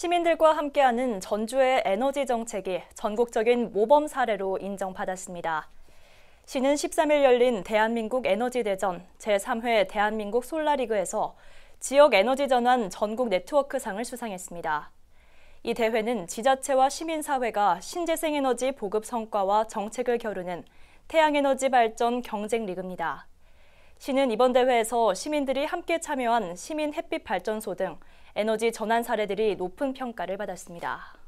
시민들과 함께하는 전주의 에너지 정책이 전국적인 모범 사례로 인정받았습니다. 시는 13일 열린 대한민국 에너지 대전 제3회 대한민국 솔라리그에서 지역 에너지 전환 전국 네트워크상을 수상했습니다. 이 대회는 지자체와 시민사회가 신재생에너지 보급 성과와 정책을 겨루는 태양에너지 발전 경쟁 리그입니다. 시는 이번 대회에서 시민들이 함께 참여한 시민 햇빛 발전소 등 에너지 전환 사례들이 높은 평가를 받았습니다.